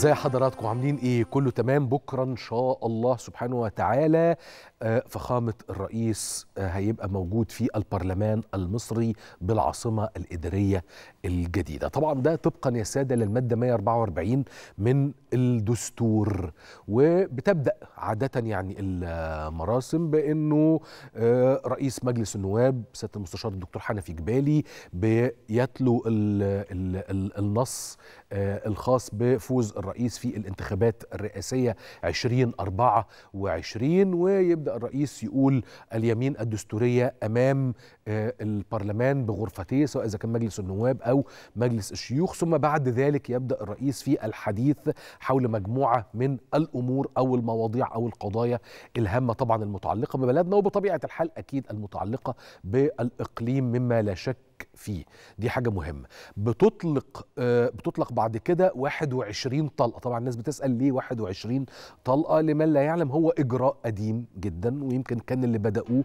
ازاي حضراتكم عاملين ايه كله تمام بكره ان شاء الله سبحانه وتعالى آه، فخامه الرئيس آه، هيبقى موجود في البرلمان المصري بالعاصمه الاداريه الجديده طبعا ده طبقا يا ساده للماده 144 من الدستور وبتبدا عاده يعني المراسم بانه آه، رئيس مجلس النواب سياده المستشار الدكتور حنفي جبالي بيتلو النص آه، الخاص بفوز الرئيس في الانتخابات الرئاسية 2024 ويبدأ الرئيس يقول اليمين الدستورية أمام آه، البرلمان بغرفتيه سواء اذا كان مجلس النواب او مجلس الشيوخ ثم بعد ذلك يبدا الرئيس في الحديث حول مجموعه من الامور او المواضيع او القضايا الهامه طبعا المتعلقه ببلدنا وبطبيعه الحال اكيد المتعلقه بالاقليم مما لا شك فيه دي حاجة مهمة بتطلق آه، بتطلق بعد كده 21 طلقة طبعا الناس بتسأل ليه 21 طلقة لمن لا يعلم هو إجراء قديم جدا ويمكن كان اللي بدأوه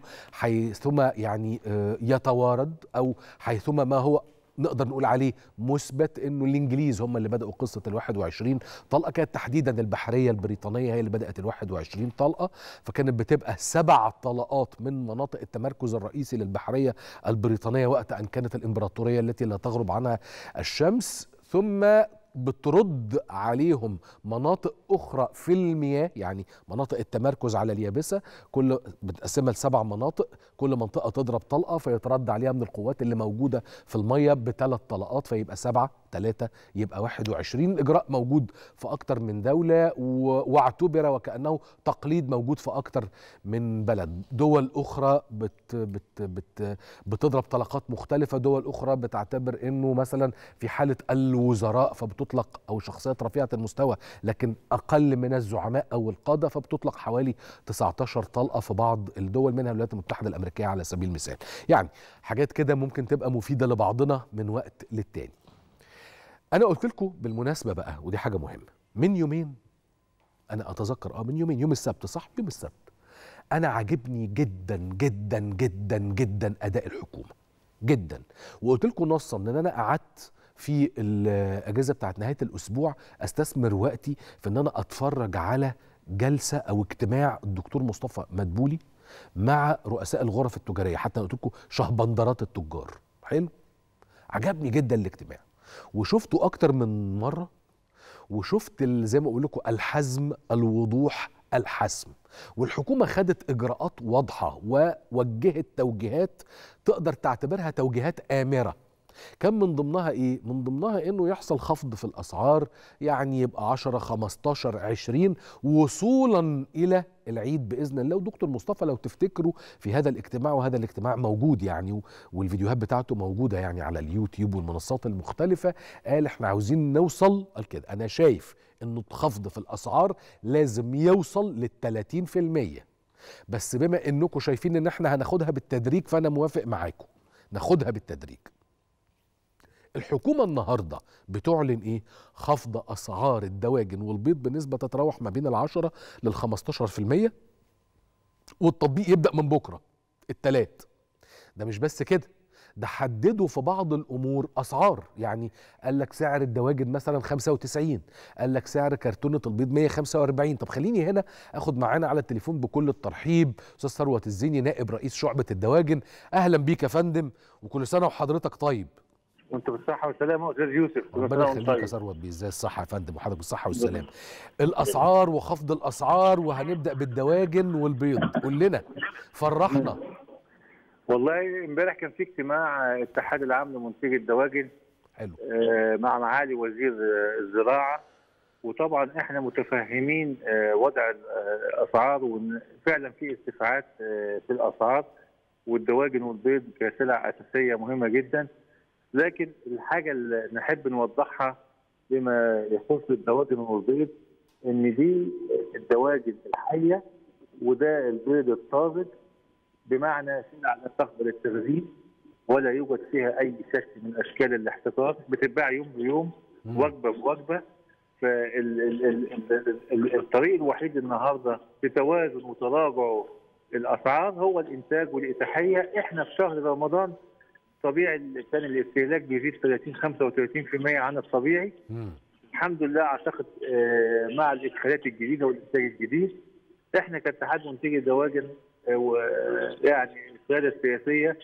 ثم يعني آه، يتوارد او حيثما ما هو نقدر نقول عليه مثبت انه الانجليز هم اللي بداوا قصه ال 21 طلقه كانت تحديدا البحريه البريطانيه هي اللي بدات ال 21 طلقه فكانت بتبقى سبع طلقات من مناطق التمركز الرئيسي للبحريه البريطانيه وقت ان كانت الامبراطوريه التي لا تغرب عنها الشمس ثم بترد عليهم مناطق اخرى في المياه يعني مناطق التمركز على اليابسه كل بتقسمها لسبع مناطق كل منطقه تضرب طلقه فيترد عليها من القوات اللي موجوده في المياه بثلاث طلقات فيبقى سبعه ثلاثة يبقى 21 إجراء موجود في أكتر من دولة واعتبر وكأنه تقليد موجود في أكتر من بلد دول أخرى بت بت بت بتضرب طلقات مختلفة دول أخرى بتعتبر أنه مثلا في حالة الوزراء فبتطلق أو شخصيات رفيعة المستوى لكن أقل من الزعماء أو القادة فبتطلق حوالي 19 طلقة في بعض الدول منها الولايات المتحدة الأمريكية على سبيل المثال يعني حاجات كده ممكن تبقى مفيدة لبعضنا من وقت للتاني انا قلت لكم بالمناسبه بقى ودي حاجه مهمه من يومين انا اتذكر اه من يومين يوم السبت صح يوم السبت انا عاجبني جدا جدا جدا جدا اداء الحكومه جدا وقلت لكم نصا ان انا قعدت في الاجازه بتاعت نهايه الاسبوع استثمر وقتي في ان انا اتفرج على جلسه او اجتماع الدكتور مصطفى مدبولي مع رؤساء الغرف التجاريه حتى قلت لكم شهبندرات التجار حلو عجبني جدا الاجتماع وشفته اكتر من مره وشفت زي ما اقول لكم الحزم الوضوح الحسم والحكومة خدت إجراءات واضحة ووجهت توجيهات تقدر تعتبرها توجيهات آمرة كان من ضمنها ايه من ضمنها انه يحصل خفض في الاسعار يعني يبقى 10 15 20 وصولا الى العيد باذن الله ودكتور مصطفى لو تفتكروا في هذا الاجتماع وهذا الاجتماع موجود يعني والفيديوهات بتاعته موجوده يعني على اليوتيوب والمنصات المختلفه قال احنا عاوزين نوصل قال كده انا شايف انه الخفض في الاسعار لازم يوصل لل 30% بس بما انكم شايفين ان احنا هناخدها بالتدريج فانا موافق معاكم ناخدها بالتدريج الحكومة النهاردة بتعلن إيه؟ خفض أسعار الدواجن والبيض بنسبة تتراوح ما بين العشرة للخمستاشر في المية والتطبيق يبدأ من بكرة التلات ده مش بس كده ده حددوا في بعض الامور اسعار يعني قال لك سعر الدواجن مثلا 95 قال لك سعر كرتونه البيض 145 طب خليني هنا اخد معانا على التليفون بكل الترحيب استاذ ثروت الزيني نائب رئيس شعبه الدواجن اهلا بيك يا فندم وكل سنه وحضرتك طيب وانتم بالصحه والسلامه استاذ يوسف ربنا يخليك يا ثروت طيب. بيه ازاي الصحه يا فندم وحضرتك بالصحه والسلامه الاسعار وخفض الاسعار وهنبدا بالدواجن والبيض قول لنا فرحنا والله امبارح كان في اجتماع الاتحاد العام لمنتجي الدواجن حلو آه، مع معالي وزير آه، الزراعه وطبعا احنا متفهمين آه، وضع الاسعار وان فعلا في ارتفاعات في الاسعار والدواجن والبيض كسلع اساسيه مهمه جدا لكن الحاجه اللي نحب نوضحها بما يخص الدواجن والبيض ان دي الدواجن الحيه وده البيض الطازج بمعنى سلع لا تقبل التخزين ولا يوجد فيها اي شكل من اشكال الاحتكار بتتباع يوم بيوم وجبه بوجبه فالطريق الوحيد النهارده لتوازن وتراجع الاسعار هو الانتاج والاتاحيه احنا في شهر رمضان طبيعي كان الاستهلاك بيزيد 30 35% عن الطبيعي م. الحمد لله اعتقد آه، مع الادخالات الجديده والانتاج الجديد احنا كاتحاد منتجي الدواجن آه، ويعني آه، القياده السياسيه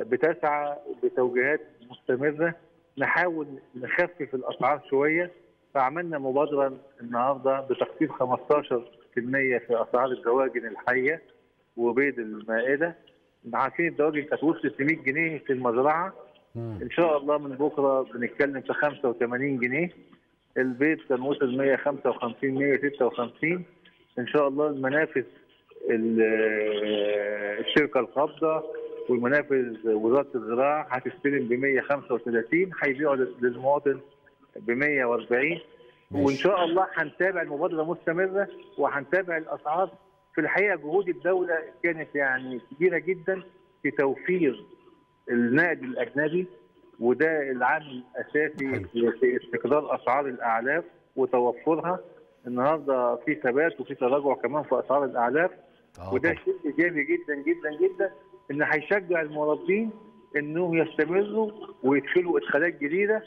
بتسعى بتوجيهات مستمره نحاول نخفف الاسعار شويه فعملنا مبادره النهارده بتخفيض 15% في اسعار الدواجن الحيه وبيض المائده عارفين الدواجن كانت وصلت ل 100 جنيه في المزرعه ان شاء الله من بكره بنتكلم في 85 جنيه البيت كان وصل 155 156 ان شاء الله المنافس الشركه القابضه والمنافس وزاره الزراعه هتستلم ب 135 هيبيعوا للمواطن ب 140 وان شاء الله هنتابع المبادره مستمره وهنتابع الاسعار في الحقيقه جهود الدوله كانت يعني كبيره جدا في توفير النقد الاجنبي وده العامل الاساسي في استقرار اسعار الاعلاف وتوفرها النهارده في ثبات وفي تراجع كمان في اسعار الاعلاف آه، وده شيء ايجابي جدا جدا جدا ان هيشجع المربين انهم يستمروا ويدخلوا ادخالات جديده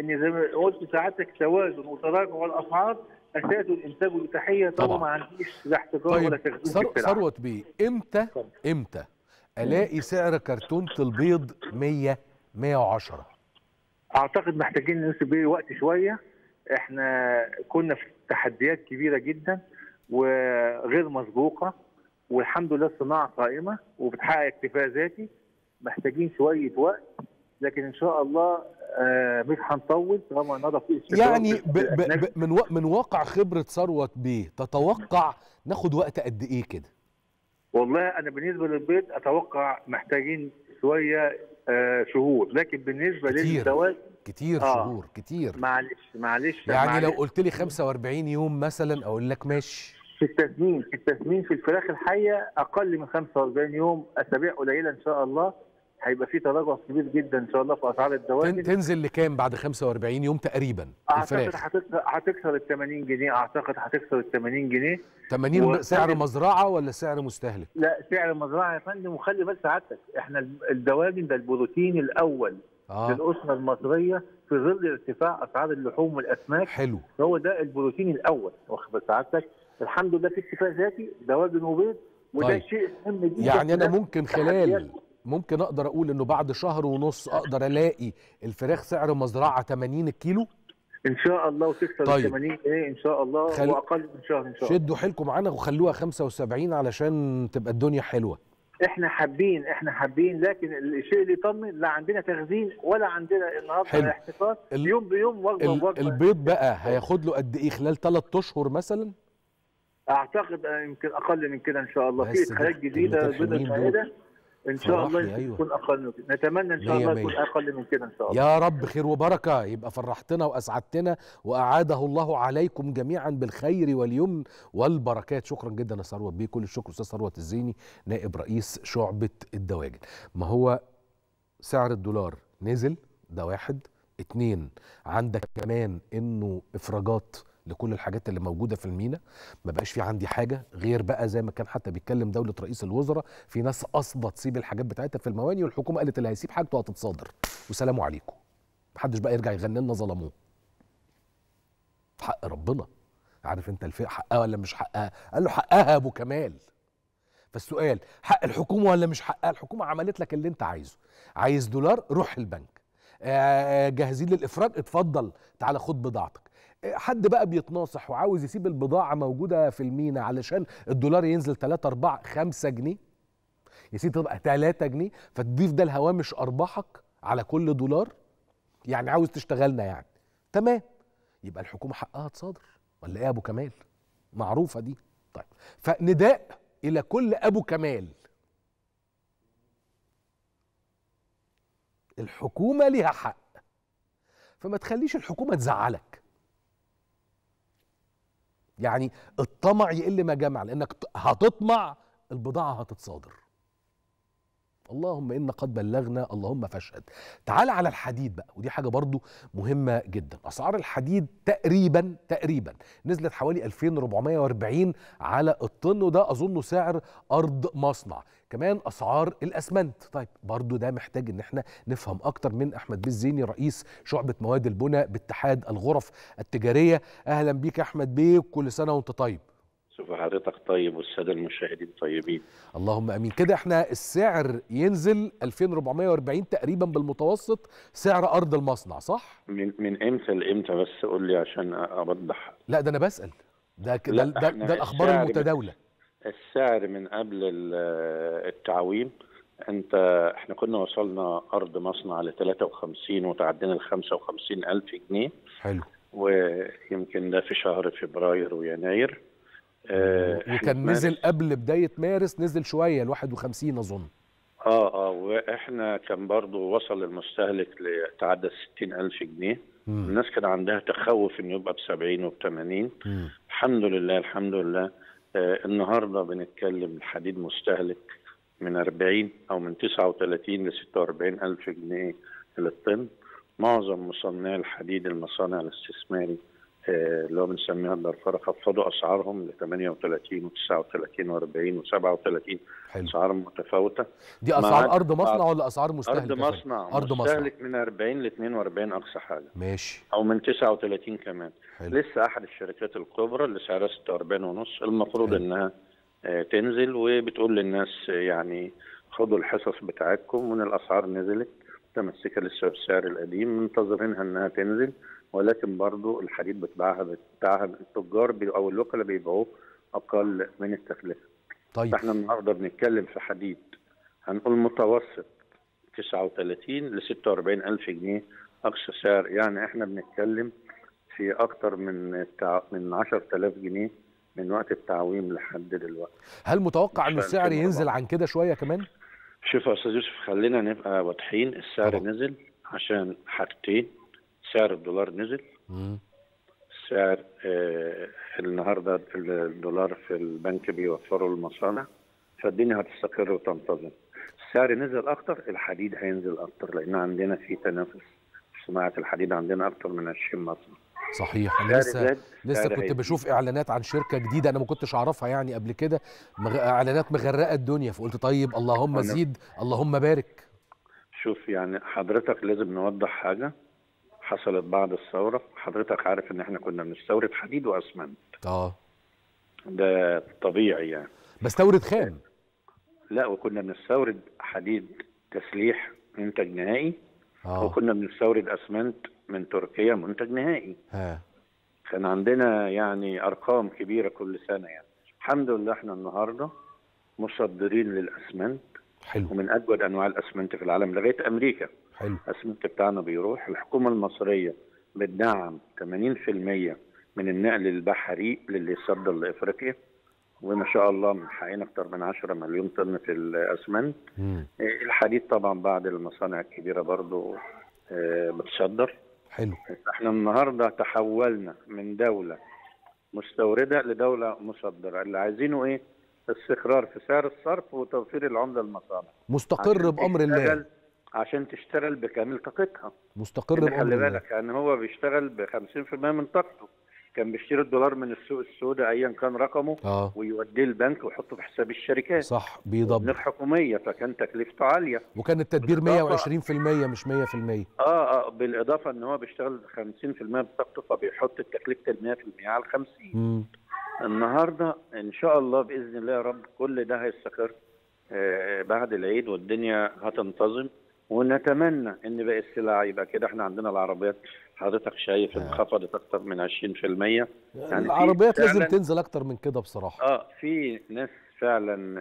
ان زي ما قلت ساعتك توازن وتراجع الاسعار اساتوا الانتاج والاتاحيه طبعا ما عنديش لا احتكار طيب. ولا تخزين ثروه ثروت بيه امتى امتى الاقي سعر كرتونه البيض 100 110 اعتقد محتاجين نوصل بيه وقت شويه احنا كنا في تحديات كبيره جدا وغير مسبوقه والحمد لله الصناعه قائمه وبتحقق اكتفاء ذاتي محتاجين شويه وقت لكن ان شاء الله آه، مش هنطول طالما النهارده في يعني ب ب ب من من واقع خبره ثروت بيه تتوقع ناخد وقت قد ايه كده؟ والله انا بالنسبه للبيض اتوقع محتاجين شويه آه، شهور لكن بالنسبه للزواج كتير آه. شهور كتير معلش معلش يعني معلش. لو قلت لي 45 يوم مثلا اقول لك ماشي في التسمين التسمين في الفراخ الحيه اقل من 45 يوم اسابيع قليله ان شاء الله هيبقى في تراجع كبير جدا ان شاء الله في اسعار الدواجن تنزل لكام بعد 45 يوم تقريبا اعتقد هتكسر هتكسر ال 80 جنيه اعتقد هتكسر ال 80 جنيه 80 و... سعر مزرعه ولا سعر مستهلك؟ لا سعر مزرعه يا فندم وخلي بال سعادتك احنا الدواجن ده البروتين الاول آه. للاسره المصريه في ظل ارتفاع اسعار اللحوم والاسماك حلو هو ده البروتين الاول واخد بال سعادتك الحمد لله في اكتفاء ذاتي دواجن وبيض وده طيب. شيء مهم جدا يعني انا ممكن خلال ممكن اقدر اقول انه بعد شهر ونص اقدر الاقي الفراخ سعر مزرعه 80 الكيلو ان شاء الله وتكسر طيب. 80 ايه ان شاء الله خل... واقل من شهر ان شاء الله شدوا حيلكم معانا وخلوها 75 علشان تبقى الدنيا حلوه احنا حابين احنا حابين لكن الشيء اللي يطمن لا عندنا تخزين ولا عندنا النهارده احتفال يوم بيوم وجبه وجبه البيض بقى هياخد له قد ايه خلال ثلاث اشهر مثلا؟ اعتقد يمكن اقل من كده ان شاء الله في خلايا جديده بيضه ان شاء الله أيوة. يكون اقل من كده نتمنى ان شاء الله يكون اقل من كده ان شاء الله يا رب خير وبركه يبقى فرحتنا واسعدتنا واعاده الله عليكم جميعا بالخير واليمن والبركات شكرا جدا يا ثروت بيه كل الشكر استاذ ثروت الزيني نائب رئيس شعبه الدواجن ما هو سعر الدولار نزل ده واحد اتنين عندك كمان انه افراجات لكل الحاجات اللي موجوده في المينا ما بقاش في عندي حاجه غير بقى زي ما كان حتى بيتكلم دوله رئيس الوزراء في ناس قصده تسيب الحاجات بتاعتها في المواني والحكومه قالت اللي هيسيب حاجته هتتصادر وسلام عليكم محدش بقى يرجع يغني لنا ظلموه حق ربنا عارف انت الفئه حقها ولا مش حقها قال له حقها يا ابو كمال فالسؤال حق الحكومه ولا مش حقها الحكومه عملت لك اللي انت عايزه عايز دولار روح البنك آه، جاهزين للافراج اتفضل تعالى خد بضاعتك حد بقى بيتناصح وعاوز يسيب البضاعه موجوده في المينا علشان الدولار ينزل 3 4 5 جنيه يا سيدي تبقى 3 جنيه فتضيف ده الهوامش ارباحك على كل دولار يعني عاوز تشتغلنا يعني تمام يبقى الحكومه حقها تصادر ولا ايه يا ابو كمال معروفه دي طيب فنداء الى كل ابو كمال الحكومه ليها حق فما تخليش الحكومه تزعلك يعني الطمع يقل ما جمع لانك هتطمع البضاعه هتتصادر اللهم إنا قد بلغنا اللهم فاشهد تعال على الحديد بقى ودي حاجة برضو مهمة جدا أسعار الحديد تقريبا تقريبا نزلت حوالي 2440 على الطن وده أظنه سعر أرض مصنع كمان اسعار الاسمنت طيب برضو ده محتاج ان احنا نفهم اكتر من احمد بيه الزيني رئيس شعبه مواد البناء باتحاد الغرف التجاريه اهلا بيك يا احمد بيه كل سنه وانت طيب شوف حضرتك طيب والساده المشاهدين طيبين اللهم امين كده احنا السعر ينزل 2440 تقريبا بالمتوسط سعر ارض المصنع صح من من امتى لامتى بس قول لي عشان اوضح لا ده انا بسال ده ده, ده, ده الاخبار المتداوله السعر من قبل التعويم انت احنا كنا وصلنا ارض مصنع ل 53 وتعدينا ال 55000 جنيه حلو ويمكن ده في شهر فبراير ويناير آه، وكان نزل قبل بدايه مارس نزل شويه ل 51 اظن اه اه واحنا كان برضه وصل المستهلك لتعدى 60000 جنيه مم. الناس كان عندها تخوف انه يبقى ب 70 وب 80 مم. الحمد لله الحمد لله آه النهارده بنتكلم الحديد مستهلك من 40 او من 39 ل 46 الف جنيه للطن معظم مصنعي الحديد المصانع الاستثماري آه، اللي هو بنسميها الدرفره خفضوا اسعارهم ل 38 و39 و40 و37 اسعار متفاوته دي اسعار ارض مصنع ولا اسعار مستهلك؟ ارض مصنع ارض طيب. مستهلك من 40 ل 42 اقصى حاجه ماشي او من 39 كمان حل. لسه احد الشركات الكبرى اللي سعرها 46 ونص المفروض حل. انها آه، تنزل وبتقول للناس آه، يعني خدوا الحصص بتاعتكم وان الاسعار نزلت متمسكه للسعر القديم منتظرينها انها تنزل ولكن برضو الحديد بتباعها بتاعها التجار او الوكلاء بيبيعوه اقل من التكلفه. طيب فاحنا النهارده بنتكلم في حديد هنقول متوسط 39 ل 46 الف جنيه اقصى سعر يعني احنا بنتكلم في اكتر من من 10000 جنيه من وقت التعويم لحد دلوقتي هل متوقع ان السعر ينزل عن كده شويه كمان شوف يا استاذ يوسف خلينا نبقى واضحين السعر طبعا. نزل عشان حاجتين سعر الدولار نزل سعر آه النهارده الدولار في البنك بيوفره المصانع فالدنيا هتستقر وتنتظم السعر نزل اكتر الحديد هينزل اكتر لان عندنا في تنافس في صناعه الحديد عندنا اكتر من 20 مصنع صحيح لسه لسه كنت بشوف اعلانات عن شركه جديده انا ما كنتش اعرفها يعني قبل كده مغ... اعلانات مغرقه الدنيا فقلت طيب اللهم زيد اللهم بارك شوف يعني حضرتك لازم نوضح حاجه حصلت بعد الثوره حضرتك عارف ان احنا كنا بنستورد حديد واسمنت اه ده طبيعي يعني بستورد خام لا وكنا بنستورد حديد تسليح منتج نهائي آه. وكنا بنستورد اسمنت من تركيا منتج نهائي ها. كان عندنا يعني ارقام كبيره كل سنه يعني الحمد لله احنا النهارده مصدرين للاسمنت حلو ومن اجود انواع الاسمنت في العالم لغايه امريكا حلو الاسمنت بتاعنا بيروح الحكومه المصريه بتدعم 80% من النقل البحري للي يصدر لافريقيا وما شاء الله محققين اكثر من 10 مليون طن في الاسمنت إيه، الحديد طبعا بعد المصانع الكبيره برضه آه، بتصدر حلو احنا النهارده تحولنا من دوله مستورده لدوله مصدره اللي عايزينه ايه استقرار في سعر الصرف وتوفير العمله للمصانع مستقر بامر الله عشان تشتغل بكامل طاقتها مستقر بأمر خلي بالك يعني هو بيشتغل ب 50% من طاقته كان بيشتري الدولار من السوق السوداء ايا كان رقمه آه. ويوديه البنك ويحطه في حساب الشركات صح بيضب من الحكوميه فكان تكلفته عاليه وكان التدبير 120% مش 100% اه اه بالاضافه ان هو بيشتغل 50% من طاقته فبيحط التكلفه ال 100% على ال 50 مم. النهارده ان شاء الله باذن الله يا رب كل ده هيستقر آه بعد العيد والدنيا هتنتظم ونتمنى ان باقي السلع يبقى كده احنا عندنا العربيات حضرتك شايف انخفضت آه. اكتر من 20% يعني العربيات لازم تنزل اكتر من كده بصراحه اه في ناس فعلا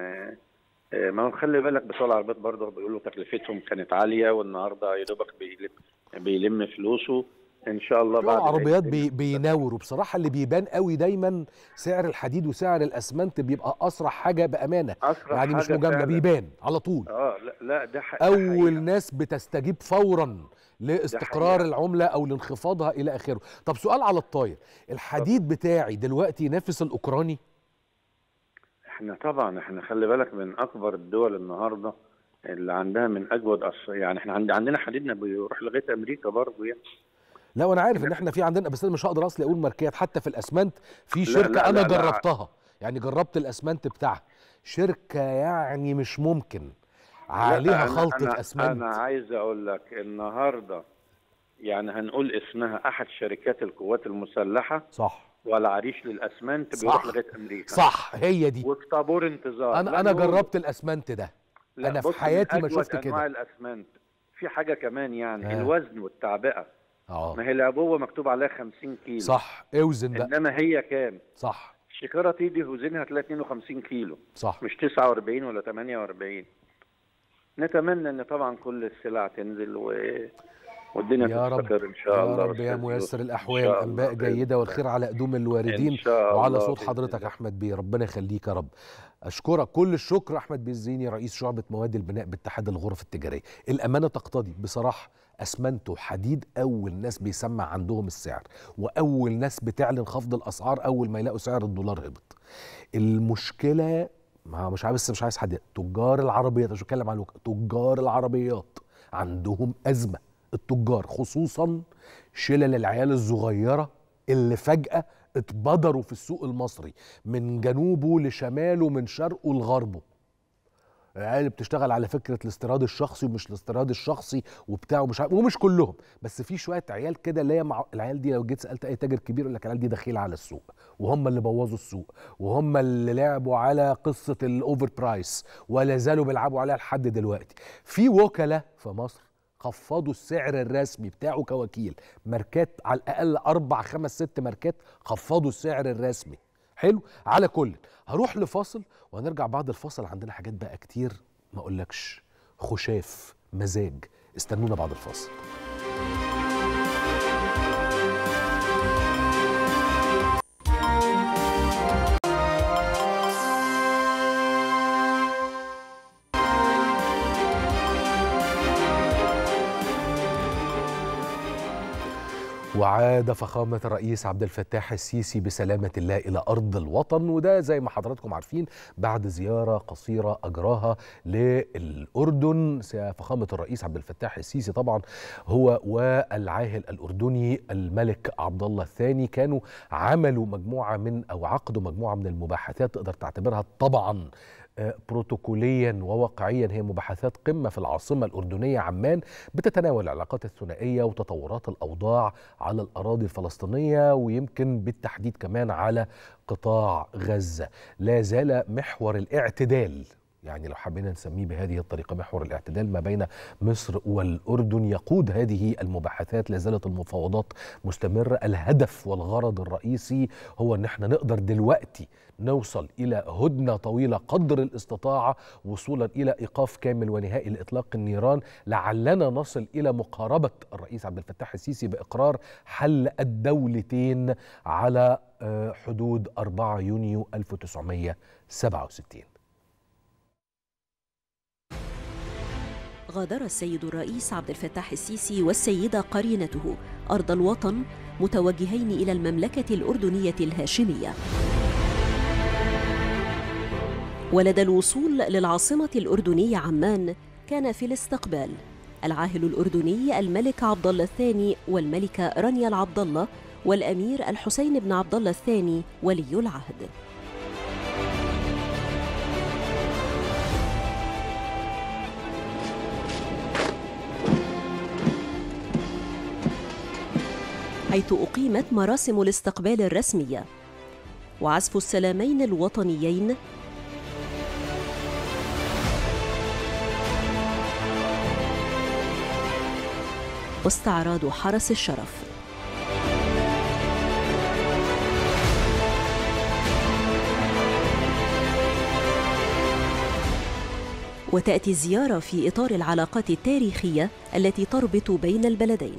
آه، ما هو خلي بالك بتوع العربيات برضه بيقولوا تكلفتهم كانت عاليه والنهارده يا دوبك بيلم بيلم فلوسه ان شاء الله بعد عربيات بي بيناوروا بصراحه اللي بيبان قوي دايما سعر الحديد وسعر الاسمنت بيبقى اسرع حاجه بامانه أسرع يعني مش مجامله بيبان على طول اه لا لا ده حقيقة. اول ناس بتستجيب فورا لاستقرار العمله او لانخفاضها الى اخره طب سؤال على الطاير الحديد طب. بتاعي دلوقتي ينافس الاوكراني احنا طبعا احنا خلي بالك من اكبر الدول النهارده اللي عندها من اجود أص... يعني احنا عندنا حديدنا بيروح لغايه امريكا برضه يعني لا وانا عارف ان احنا في عندنا بس انا مش هقدر اصلي اقول ماركات حتى في الاسمنت في شركه لا لا انا لا جربتها يعني جربت الاسمنت بتاعها شركه يعني مش ممكن عليها خلطه أنا اسمنت انا عايز اقول لك النهارده يعني هنقول اسمها احد شركات القوات المسلحه صح والعريش للاسمنت صح. بيروح لغايه امريكا صح هي دي وفي طابور انتظار انا انا جربت الاسمنت ده انا في حياتي ما شفت كده انواع الاسمنت في حاجه كمان يعني آه. الوزن والتعبئه اه ما هي العبوه مكتوب عليها 50 كيلو صح اوزن بقى انما هي كام صح الشيكاره تيجي وزنها تلاقي 52 كيلو صح مش 49 ولا 48 نتمنى ان طبعا كل السلع تنزل و والدنيا رب ان شاء الله يا رب يا ميسر الاحوال انباء جيده والخير على قدوم الواردين وعلى صوت حضرتك احمد بيه ربنا يخليك يا رب اشكرك كل الشكر احمد بيه الزيني رئيس شعبه مواد البناء باتحاد الغرف التجاريه الامانه تقتضي بصراحه اسمنت وحديد اول ناس بيسمع عندهم السعر واول ناس بتعلن خفض الاسعار اول ما يلاقوا سعر الدولار هبط المشكله ما مش عايز بس مش عايز حد تجار العربيات مش بتكلم عن تجار العربيات عندهم ازمه التجار خصوصا شلل العيال الصغيره اللي فجاه اتبدروا في السوق المصري من جنوبه لشماله من شرقه لغربه العيال بتشتغل على فكره الاستيراد الشخصي ومش الاستيراد الشخصي وبتاع ومش عارف ومش كلهم بس في شويه عيال كده اللي هي مع العيال دي لو جيت سالت اي تاجر كبير يقول لك العيال دي دخيله على السوق وهم اللي بوظوا السوق وهم اللي لعبوا على قصه الاوفر برايس ولا زالوا بيلعبوا عليها لحد دلوقتي في وكلاء في مصر خفضوا السعر الرسمي بتاعه كوكيل ماركات على الاقل اربع خمس ست ماركات خفضوا السعر الرسمي حلو على كل هروح لفاصل وهنرجع بعد الفاصل عندنا حاجات بقى كتير ما اقولكش خشاف مزاج استنونا بعد الفاصل وعاد فخامة الرئيس عبد الفتاح السيسي بسلامة الله إلى أرض الوطن وده زي ما حضراتكم عارفين بعد زيارة قصيرة أجراها للأردن فخامة الرئيس عبد الفتاح السيسي طبعا هو والعاهل الأردني الملك عبد الله الثاني كانوا عملوا مجموعة من أو عقدوا مجموعة من المباحثات تقدر تعتبرها طبعا بروتوكوليا وواقعيا هي مباحثات قمة في العاصمة الأردنية عمان بتتناول العلاقات الثنائية وتطورات الأوضاع على الأراضي الفلسطينية ويمكن بالتحديد كمان على قطاع غزة لا زال محور الاعتدال يعني لو حبينا نسميه بهذه الطريقه محور الاعتدال ما بين مصر والاردن يقود هذه المباحثات لا زالت المفاوضات مستمره الهدف والغرض الرئيسي هو ان احنا نقدر دلوقتي نوصل إلى هدنة طويلة قدر الاستطاعة وصولا إلى إيقاف كامل ونهائي لإطلاق النيران لعلنا نصل إلى مقاربة الرئيس عبد الفتاح السيسي بإقرار حل الدولتين على آه، حدود 4 يونيو 1967 غادر السيد الرئيس عبد الفتاح السيسي والسيدة قرينته أرض الوطن متوجهين إلى المملكة الأردنية الهاشمية ولدى الوصول للعاصمة الأردنية عمان كان في الاستقبال العاهل الأردني الملك عبد الله الثاني والملكة رانيا العبد الله والأمير الحسين بن عبد الله الثاني ولي العهد حيث أقيمت مراسم الاستقبال الرسمية وعزف السلامين الوطنيين واستعراض حرس الشرف وتأتي الزيارة في إطار العلاقات التاريخية التي تربط بين البلدين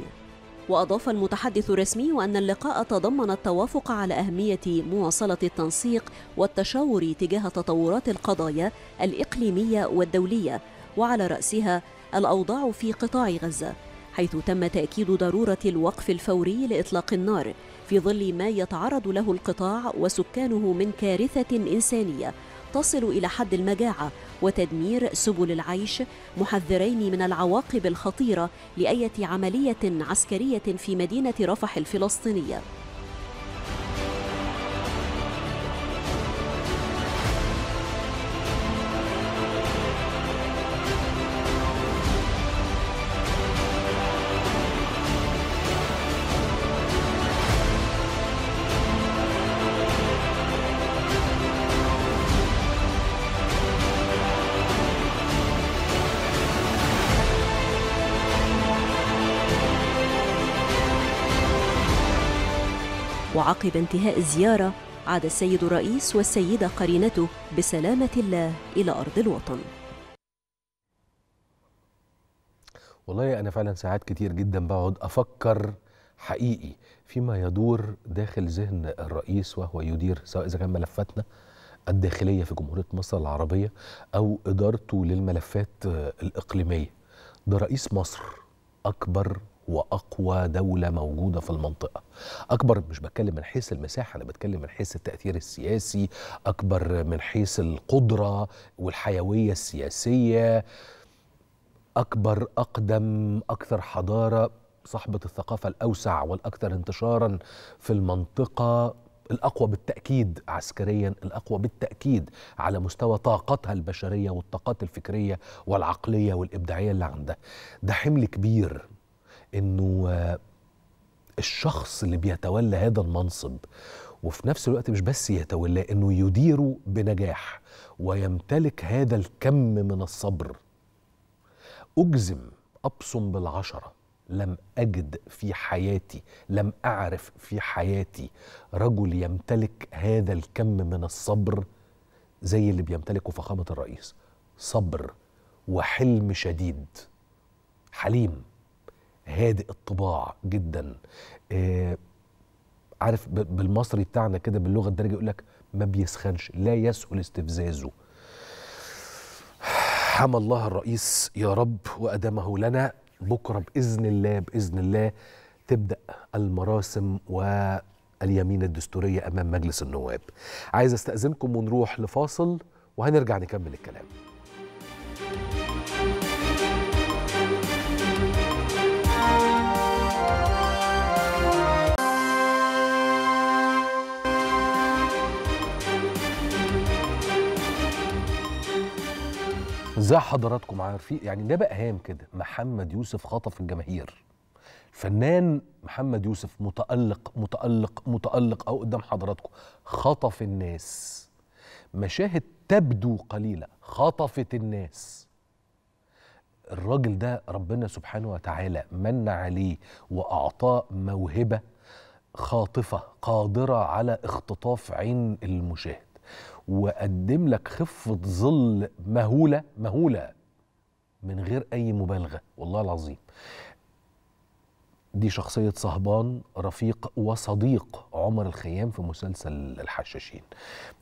وأضاف المتحدث الرسمي أن اللقاء تضمن التوافق على أهمية مواصلة التنسيق والتشاور تجاه تطورات القضايا الإقليمية والدولية وعلى رأسها الأوضاع في قطاع غزة حيث تم تأكيد ضرورة الوقف الفوري لإطلاق النار في ظل ما يتعرض له القطاع وسكانه من كارثة إنسانية تصل إلى حد المجاعة وتدمير سبل العيش محذرين من العواقب الخطيرة لأية عملية عسكرية في مدينة رفح الفلسطينية وعقب انتهاء الزيارة عاد السيد الرئيس والسيدة قرينته بسلامة الله إلى أرض الوطن والله أنا فعلا ساعات كتير جدا بقعد أفكر حقيقي فيما يدور داخل ذهن الرئيس وهو يدير سواء إذا كان ملفاتنا الداخلية في جمهورية مصر العربية أو إدارته للملفات الإقليمية ده رئيس مصر أكبر واقوى دوله موجوده في المنطقه اكبر مش بتكلم من حيث المساحه انا بتكلم من حيث التاثير السياسي اكبر من حيث القدره والحيويه السياسيه اكبر اقدم اكثر حضاره صاحبه الثقافه الاوسع والاكثر انتشارا في المنطقه الاقوى بالتاكيد عسكريا الاقوى بالتاكيد على مستوى طاقتها البشريه والطاقات الفكريه والعقليه والابداعيه اللي عندها ده حمل كبير انه آه، الشخص اللي بيتولى هذا المنصب وفي نفس الوقت مش بس يتولاه انه يديره بنجاح ويمتلك هذا الكم من الصبر اجزم ابصم بالعشره لم اجد في حياتي لم اعرف في حياتي رجل يمتلك هذا الكم من الصبر زي اللي بيمتلكه فخامه الرئيس صبر وحلم شديد حليم هادئ الطباع جدا آه عارف بالمصري بتاعنا كده باللغه الدارجه يقول لك ما بيسخنش لا يسهل استفزازه حمى الله الرئيس يا رب وادامه لنا بكره باذن الله باذن الله تبدا المراسم واليمين الدستوريه امام مجلس النواب عايز استاذنكم ونروح لفاصل وهنرجع نكمل الكلام ازاي حضراتكم عارفين يعني ده بقى هام كده محمد يوسف خطف الجماهير فنان محمد يوسف متألق متألق متألق أو قدام حضراتكم خطف الناس مشاهد تبدو قليلة خطفت الناس الراجل ده ربنا سبحانه وتعالى من عليه وأعطاه موهبة خاطفة قادرة على اختطاف عين المشاهد وقدم لك خفه ظل مهوله مهوله من غير اي مبالغه والله العظيم دي شخصية صهبان رفيق وصديق عمر الخيام في مسلسل الحشاشين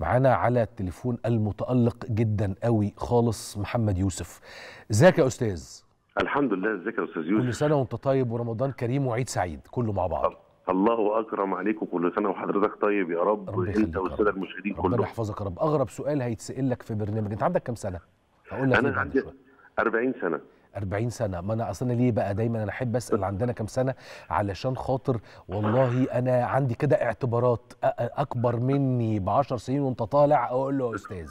معانا على التليفون المتألق جدا قوي خالص محمد يوسف ازيك يا أستاذ الحمد لله ازيك يا أستاذ يوسف كل سنة وانت طيب ورمضان كريم وعيد سعيد كله مع بعض الله اكرم عليكم كل سنه وحضرتك طيب يا رب انت والساده المشاهدين كلهم ربنا يحفظك يا رب اغرب سؤال هيتسال لك في برنامج انت عندك كام سنه هقول لك انا إيه عندي 40 سنه 40 سنه ما انا اصلا ليه بقى دايما انا احب اسال عندنا كام سنه علشان خاطر والله انا عندي كده اعتبارات اكبر مني ب 10 سنين وانت طالع اقول له يا استاذ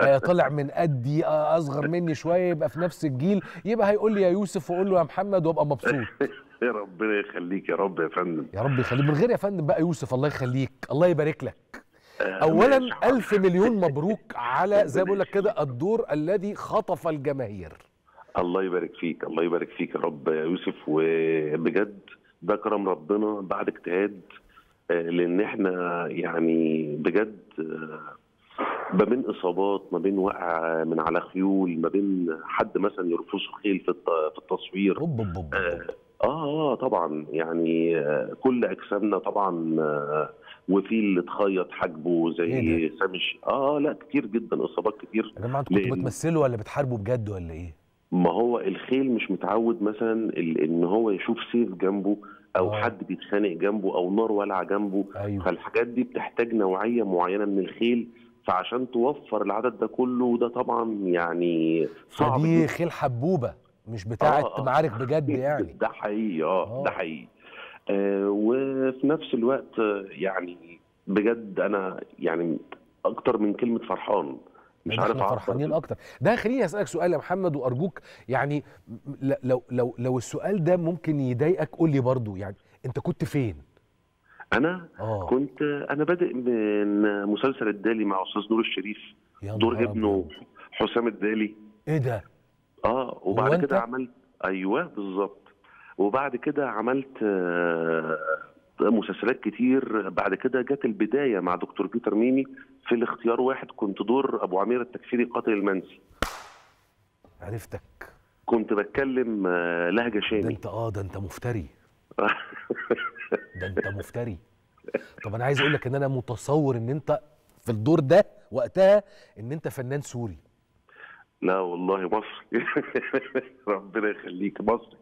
آه، طالع من قدي آه، اصغر مني شويه يبقى في نفس الجيل يبقى هيقول لي يا يوسف واقول له يا محمد وابقى مبسوط يا إيه ربنا يخليك يا رب يا فندم يا رب يخليك من غير يا فندم بقى يوسف الله يخليك الله يبارك لك آه، اولا الف مليون مبروك على زي ما بقول لك كده الدور الذي خطف الجماهير الله يبارك فيك الله يبارك فيك يا رب يا يوسف وبجد ده كرم ربنا بعد اجتهاد آه، لان احنا يعني بجد آه، ما بين اصابات ما بين وقع من على خيول ما بين حد مثلا يرفسه خيل في التصوير اه اه طبعا يعني آه، كل اجسامنا طبعا آه، وفي اللي اتخيط حاجبه زي إيه سامي آه،, اه لا كتير جدا اصابات كتير يا جماعه انتوا كنتوا بتمثلوا ولا بتحاربوا بجد ولا ايه؟ ما هو الخيل مش متعود مثلا ان هو يشوف سيف جنبه او أوه. حد بيتخانق جنبه او نار والعه جنبه أيوه. فالحاجات دي بتحتاج نوعيه معينه من الخيل فعشان توفر العدد ده كله ده طبعا يعني صعب فدي خيل حبوبه مش آه، بتاعه آه،, آه معارك بجد يعني ده حقيقي آه،, اه ده حقيقي آه وفي نفس الوقت يعني بجد انا يعني اكتر من كلمه فرحان مش إيه عارف فرحانين اكتر ده خليني اسالك سؤال يا محمد وارجوك يعني لو لو لو السؤال ده ممكن يضايقك قول لي برضه يعني انت كنت فين انا آه. كنت انا بادئ من مسلسل الدالي مع استاذ نور الشريف دور ابنه حسام الدالي ايه ده اه وبعد كده عملت ايوه بالظبط وبعد كده عملت آه، مسلسلات كتير بعد كده جت البدايه مع دكتور بيتر ميمي في الاختيار واحد كنت دور ابو عمير التكفيري قاتل المنسي عرفتك كنت بتكلم آه، لهجه شامي ده انت اه ده انت مفتري ده انت مفتري طب انا عايز اقول لك ان انا متصور ان انت في الدور ده وقتها ان انت فنان سوري لا والله مصري ربنا يخليك مصري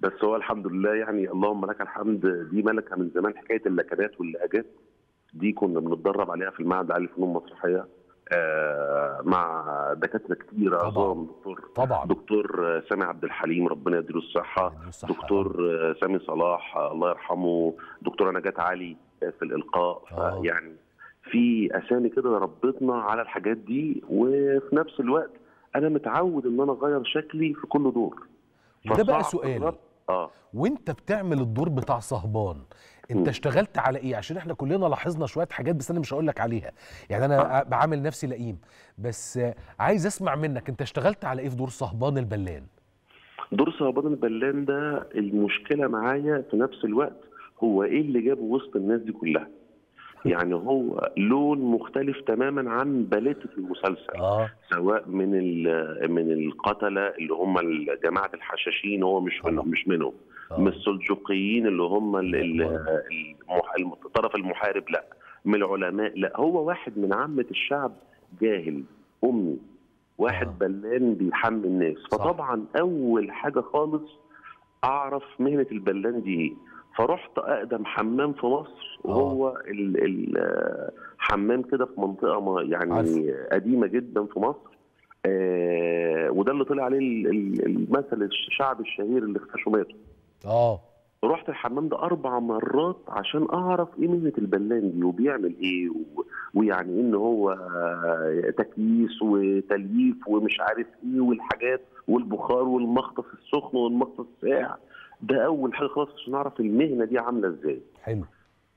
بس هو الحمد لله يعني اللهم لك الحمد دي ملكه من زمان حكايه اللكنات واللهجات دي كنا بنتدرب عليها في المعهد العالي للفنون المسرحيه آه، مع دكاتره كتير طبعا دكتور طبعا دكتور سامي عبد الحليم ربنا يديله الصحه دكتور سامي صلاح الله يرحمه دكتوره نجاة علي في الالقاء يعني في اسامي كده ربطنا على الحاجات دي وفي نفس الوقت انا متعود ان انا اغير شكلي في كل دور ده بقى سؤال اه وانت بتعمل الدور بتاع صهبان انت اشتغلت على ايه عشان احنا كلنا لاحظنا شويه حاجات بس انا مش هقول لك عليها يعني انا آه. بعامل نفسي لئيم بس عايز اسمع منك انت اشتغلت على ايه في دور صهبان البلان دور صهبان البلان ده المشكله معايا في نفس الوقت هو ايه اللي جابه وسط الناس دي كلها يعني هو لون مختلف تماما عن بليتة المسلسل آه. سواء من من القتله اللي هم جماعه الحشاشين هو مش آه. منهم مش منهم آه. من السلجوقيين اللي هم الطرف المحارب لا من العلماء لا هو واحد من عامه الشعب جاهل امي واحد آه. بلان بيحمي الناس فطبعا صح. اول حاجه خالص اعرف مهنه البلان دي ايه فرحت اقدم حمام في مصر آه. وهو الحمام كده في منطقه ما يعني عارف. قديمه جدا في مصر آه وده اللي طلع عليه المثل الشعب الشهير اللي اختشوا ماتوا اه رحت الحمام ده اربع مرات عشان اعرف ايه مهنه البلان دي وبيعمل ايه و... ويعني ايه ان هو تكييس وتلييف ومش عارف ايه والحاجات والبخار والمخطف السخن والمخطف الساقع ده اول حاجه خلاص عشان نعرف المهنه دي عامله ازاي حلو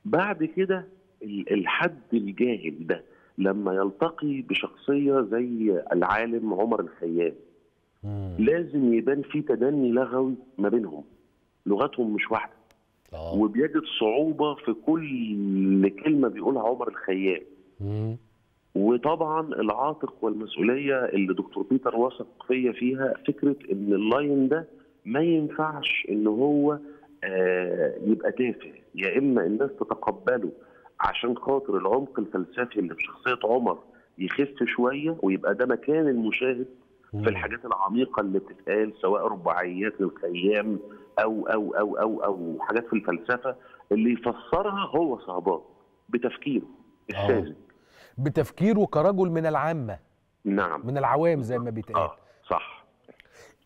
بعد كده الحد الجاهل ده لما يلتقي بشخصيه زي العالم عمر الخيام لازم يبان في تدني لغوي ما بينهم لغتهم مش واحده آه. وبيجد صعوبه في كل كلمه بيقولها عمر الخيام وطبعا العاتق والمسؤوليه اللي دكتور بيتر وثق فيا فيها فكره ان اللاين ده ما ينفعش ان هو آه، يبقى تافه يا اما الناس تتقبله عشان خاطر العمق الفلسفي اللي في شخصيه عمر يخف شويه ويبقى ده مكان المشاهد في الحاجات العميقه اللي بتتقال سواء رباعيات للخيام أو, او او او او او حاجات في الفلسفه اللي يفسرها هو صعبان بتفكيره الساذج آه. بتفكيره كرجل من العامه نعم من العوام زي ما بيتقال آه صح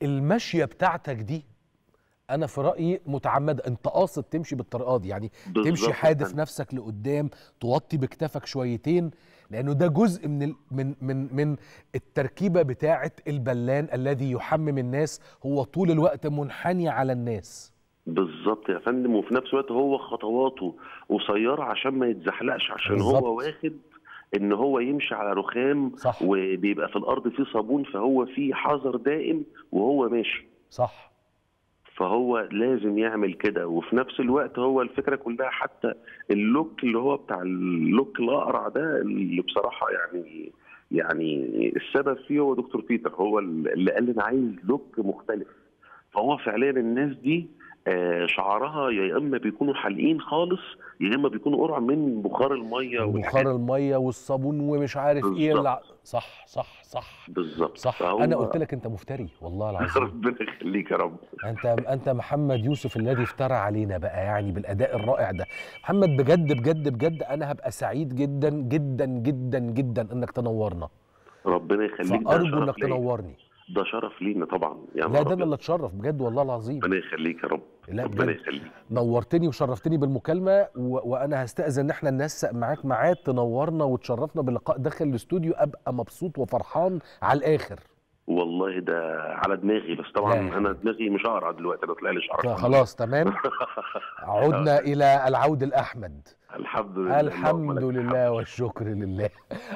المشيه بتاعتك دي انا في رايي متعمده انت قاصد تمشي بالطريقه دي يعني تمشي حادف نفسك لقدام توطي بكتافك شويتين لانه ده جزء من ال... من من من التركيبه بتاعه البلان الذي يحمم الناس هو طول الوقت منحني على الناس بالظبط يا فندم وفي نفس الوقت هو خطواته قصيره عشان ما يتزحلقش عشان بالزبط. هو واخد ان هو يمشي على رخام صح. وبيبقى في الارض فيه صابون فهو في حذر دائم وهو ماشي صح فهو لازم يعمل كده وفي نفس الوقت هو الفكره كلها حتى اللوك اللي هو بتاع اللوك الاقرع ده اللي بصراحه يعني يعني السبب فيه هو دكتور بيتر هو اللي قال انا عايز لوك مختلف فهو فعليا الناس دي آه، شعرها يا اما بيكونوا حالقين خالص يا اما بيكونوا قرع من بخار الميه بخار الميه والصابون ومش عارف بالزبط. ايه اللع... صح صح صح بالظبط صح انا قلت لك انت مفتري والله العظيم ربنا يخليك يا رب انت انت محمد يوسف الذي افترى علينا بقى يعني بالاداء الرائع ده محمد بجد بجد بجد انا هبقى سعيد جدا جدا جدا جدا انك تنورنا ربنا يخليك فارجو انك تنورني ده شرف لينا طبعا يعني لا ده انا اللي اتشرف بجد والله العظيم ربنا يخليك يا رب لا ربنا يخليك نورتني وشرفتني بالمكالمه و... وانا هستاذن ان احنا ننسق معاك ميعاد تنورنا وتشرفنا بلقاء داخل الاستوديو ابقى مبسوط وفرحان على الاخر والله ده على دماغي بس طبعا لا. انا دماغي مش هقرا دلوقتي انا طلع لي شعر خلاص تمام عدنا الى العود الاحمد الحمد لله الحمد لله والشكر لله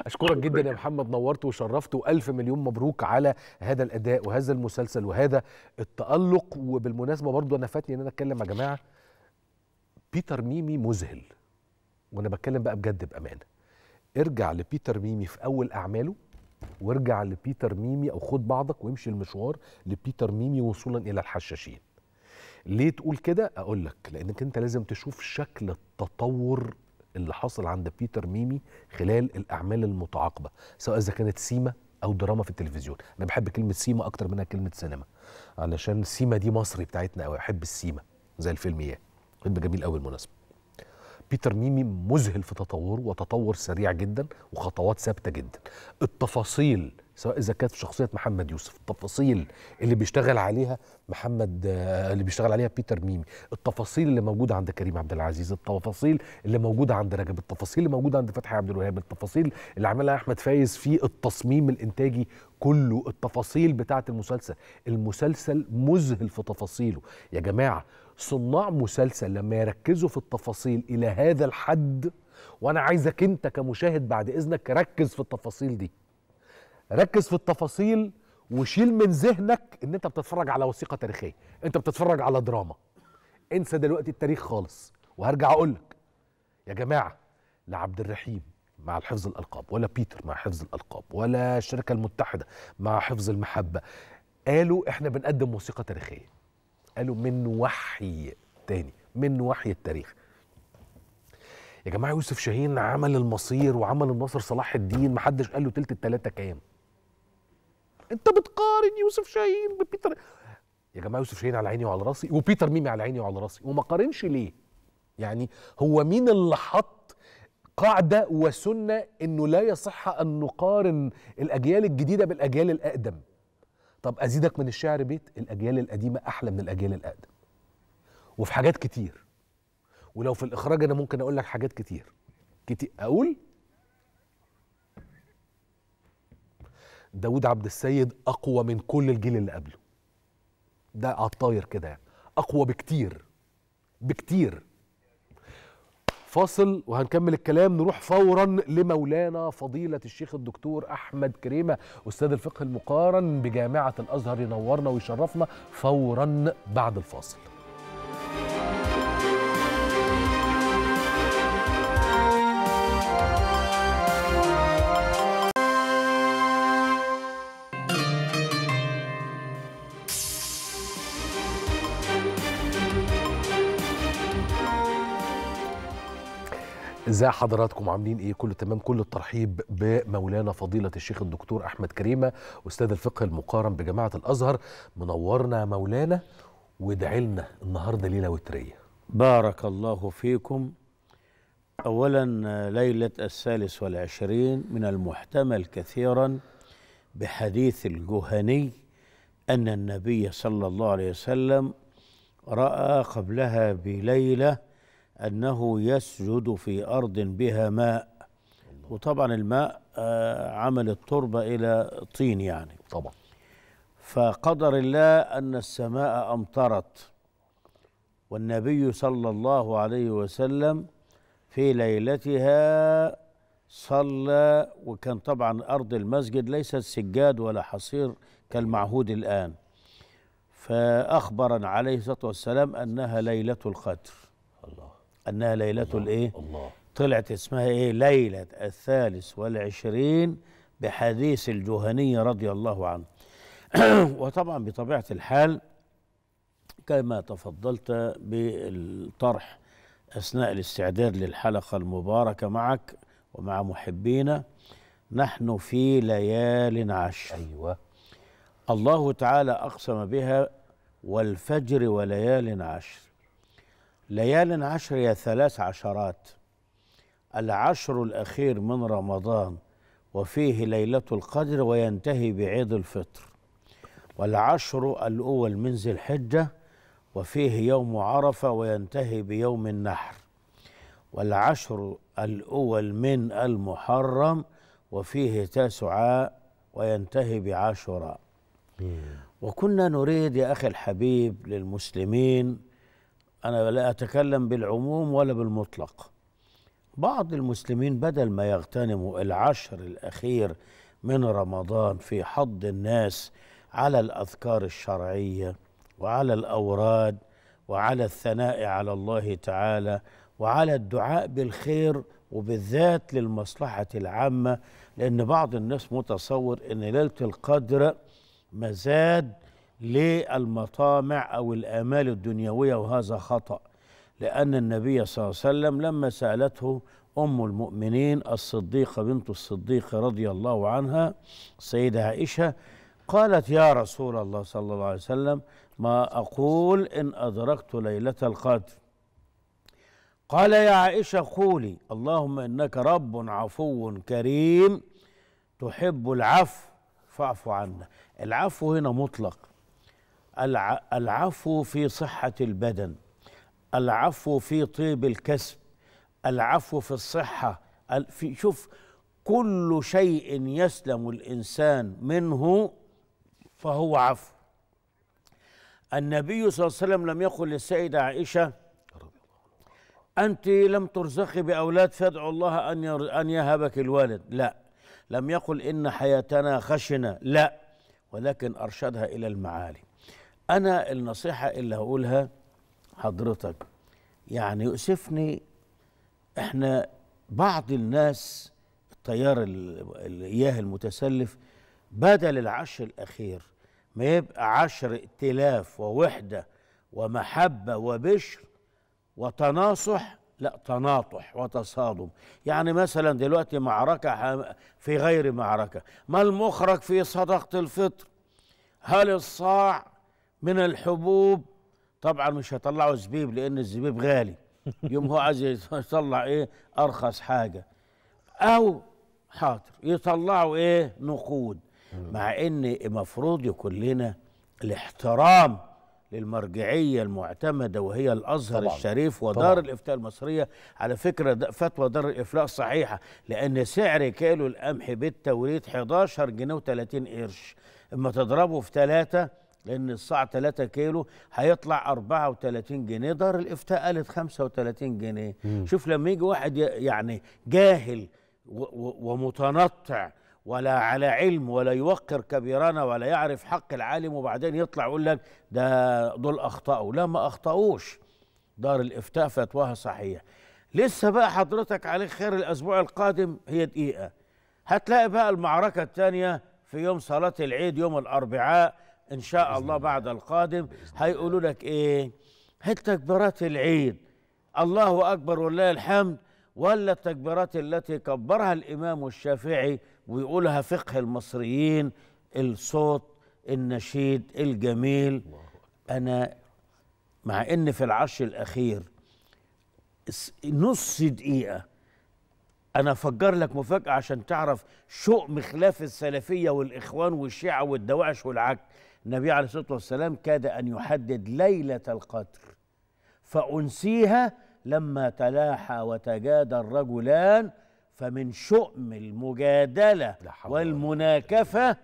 اشكرك جدا يا محمد نورت وشرفت والف مليون مبروك على هذا الاداء وهذا المسلسل وهذا التالق وبالمناسبه برضو انا فاتني ان انا اتكلم يا جماعه بيتر ميمي مذهل وانا بتكلم بقى بجد بامانه ارجع لبيتر ميمي في اول اعماله وارجع لبيتر ميمي او خد بعضك وامشي المشوار لبيتر ميمي وصولا الى الحشاشين ليه تقول كده اقول لك لانك انت لازم تشوف شكل التطور اللي حصل عند بيتر ميمي خلال الاعمال المتعاقبه سواء اذا كانت سيما او دراما في التلفزيون انا بحب كلمه سيما اكتر منها كلمه سينما علشان سيما دي مصري بتاعتنا قوي احب السيما زي الفيلم اياه فيلم جميل قوي بالمناسبه بيتر ميمي مذهل في تطوره وتطور سريع جدا وخطوات ثابته جدا التفاصيل سواء اذا كانت في شخصيه محمد يوسف التفاصيل اللي بيشتغل عليها محمد آه، اللي بيشتغل عليها بيتر ميمي التفاصيل اللي موجوده عند كريم عبد العزيز التفاصيل اللي موجوده عند رجب التفاصيل اللي موجوده عند فتحي عبد الوهاب التفاصيل اللي عملها احمد فايز في التصميم الانتاجي كله التفاصيل بتاعه المسلسل المسلسل مذهل في تفاصيله يا جماعه صناع مسلسل لما يركزوا في التفاصيل الى هذا الحد وانا عايزك انت كمشاهد بعد اذنك ركز في التفاصيل دي ركز في التفاصيل وشيل من ذهنك ان انت بتتفرج على وثيقه تاريخيه انت بتتفرج على دراما انسى دلوقتي التاريخ خالص وهرجع اقول لك يا جماعه لا عبد الرحيم مع حفظ الالقاب ولا بيتر مع حفظ الالقاب ولا الشركه المتحده مع حفظ المحبه قالوا احنا بنقدم موسيقى تاريخيه قالوا من وحي تاني من وحي التاريخ يا جماعه يوسف شاهين عمل المصير وعمل النصر صلاح الدين محدش قال له تلت التلاته كام انت بتقارن يوسف شاهين ببيتر يا جماعه يوسف شاهين على عيني وعلى راسي وبيتر ميمي على عيني وعلى راسي وما قارنش ليه يعني هو مين اللي حط قاعده وسنه انه لا يصح ان نقارن الاجيال الجديده بالاجيال الاقدم طب ازيدك من الشعر بيت الاجيال القديمه احلى من الاجيال الاقدم وفي حاجات كتير ولو في الاخراج انا ممكن اقول لك حاجات كتير كتير اقول داود عبد السيد اقوى من كل الجيل اللي قبله ده على الطاير كده يعني اقوى بكتير بكتير فاصل وهنكمل الكلام نروح فورا لمولانا فضيلة الشيخ الدكتور أحمد كريمة أستاذ الفقه المقارن بجامعة الأزهر ينورنا ويشرفنا فورا بعد الفاصل ازاي حضراتكم عاملين ايه كله تمام كل الترحيب بمولانا فضيله الشيخ الدكتور احمد كريمه استاذ الفقه المقارن بجامعه الازهر منورنا مولانا وادعي لنا النهارده ليله وتريه بارك الله فيكم اولا ليله الثالث والعشرين من المحتمل كثيرا بحديث الجهني ان النبي صلى الله عليه وسلم راى قبلها بليله أنه يسجد في أرض بها ماء وطبعا الماء آه، عمل التربة إلى طين يعني طبعا فقدر الله أن السماء أمطرت والنبي صلى الله عليه وسلم في ليلتها صلى وكان طبعا أرض المسجد ليست سجاد ولا حصير كالمعهود الآن فأخبر عليه الصلاة والسلام أنها ليلة القدر الله أنها ليلة الإيه الله طلعت اسمها إيه ليلة الثالث والعشرين بحديث الجهني رضي الله عنه وطبعا بطبيعة الحال كما تفضلت بالطرح أثناء الاستعداد للحلقة المباركة معك ومع محبينا نحن في ليال عشر أيوة الله تعالى أقسم بها والفجر وليال عشر ليال عشر يا ثلاث عشرات العشر الأخير من رمضان وفيه ليلة القدر وينتهي بعيد الفطر والعشر الأول من ذي الحجة وفيه يوم عرفة وينتهي بيوم النحر والعشر الأول من المحرم وفيه تاسعاء وينتهي بعاشوراء وكنا نريد يا أخي الحبيب للمسلمين أنا لا أتكلم بالعموم ولا بالمطلق بعض المسلمين بدل ما يغتنموا العشر الأخير من رمضان في حض الناس على الأذكار الشرعية وعلى الأوراد وعلى الثناء على الله تعالى وعلى الدعاء بالخير وبالذات للمصلحة العامة لأن بعض الناس متصور أن ليلة القدر مزاد للمطامع أو الآمال الدنيوية وهذا خطأ لأن النبي صلى الله عليه وسلم لما سألته أم المؤمنين الصديقة بنت الصديق رضي الله عنها سيدة عائشة قالت يا رسول الله صلى الله عليه وسلم ما أقول إن أدركت ليلة القدر قال يا عائشة قولي اللهم إنك رب عفو كريم تحب العفو فاعف عنا العفو هنا مطلق العفو في صحة البدن العفو في طيب الكسب العفو في الصحة في شوف كل شيء يسلم الإنسان منه فهو عفو النبي صلى الله عليه وسلم لم يقل للسيدة عائشة أنت لم ترزقي بأولاد فادعوا الله أن أن يهبك الوالد لا لم يقل إن حياتنا خشنة لا ولكن أرشدها إلى المعالي انا النصيحه اللي هقولها حضرتك يعني يؤسفني احنا بعض الناس التيار الاياه المتسلف بدل العشر الاخير ما يبقى عشر ائتلاف ووحده ومحبه وبشر وتناصح لا تناطح وتصادم يعني مثلا دلوقتي معركة في غير معركة ما المخرج في صدقة الفطر هل الصاع من الحبوب طبعا مش هيطلعوا زبيب لان الزبيب غالي يوم هو عايز يطلع ايه ارخص حاجه او حاضر يطلعوا ايه نقود مع ان المفروض يكون لنا الاحترام للمرجعية المعتمدة وهي الأزهر طبعا. الشريف ودار الإفتاء المصرية على فكرة فتوى دار الإفلاء صحيحة لأن سعر كيلو القمح بالتوريد 11 جنيه و30 قرش اما تضربه في ثلاثة لان الصاع 3 كيلو هيطلع 34 جنيه دار الافتاء قالت 35 جنيه مم. شوف لما يجي واحد يعني جاهل ومتنطع ولا على علم ولا يوقر كبيرنا ولا يعرف حق العالم وبعدين يطلع يقول لك ده دول اخطاوا لا ما اخطاوش دار الافتاء فتواها صحيح لسه بقى حضرتك عليك خير الاسبوع القادم هي دقيقه هتلاقي بقى المعركه الثانيه في يوم صلاه العيد يوم الاربعاء ان شاء الله بعد القادم هيقولوا لك ايه هل تكبيرات العيد الله اكبر ولله الحمد ولا التكبيرات التي كبرها الامام الشافعي ويقولها فقه المصريين الصوت النشيد الجميل انا مع ان في العرش الاخير نص دقيقه انا افجر لك مفاجاه عشان تعرف شؤم خلاف السلفيه والاخوان والشيعه والدواعش والعك النبي عليه الصلاه والسلام كاد ان يحدد ليله القدر فانسيها لما تلاحى وتجادى الرجلان فمن شؤم المجادله والمناكفه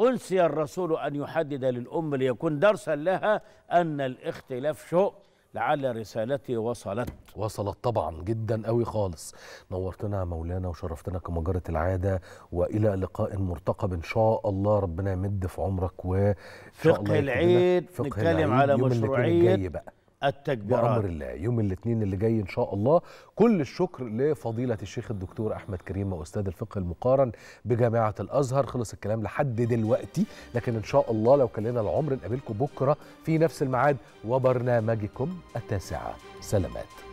انسي الرسول ان يحدد للام ليكون درسا لها ان الاختلاف شؤم لعل رسالتي وصلت وصلت طبعا جدا قوي خالص نورتنا مولانا وشرفتنا كما جرت العاده والى لقاء مرتقب ان شاء الله ربنا يمد في عمرك وفقه العيد فقه العيد نتكلم على مشروعيه التكبيرات بأمر الله يوم الاثنين اللي جاي إن شاء الله كل الشكر لفضيلة الشيخ الدكتور أحمد كريم أستاذ الفقه المقارن بجامعة الأزهر خلص الكلام لحد دلوقتي لكن إن شاء الله لو كان لنا العمر نقابلكم بكرة في نفس الميعاد وبرنامجكم التاسعة سلامات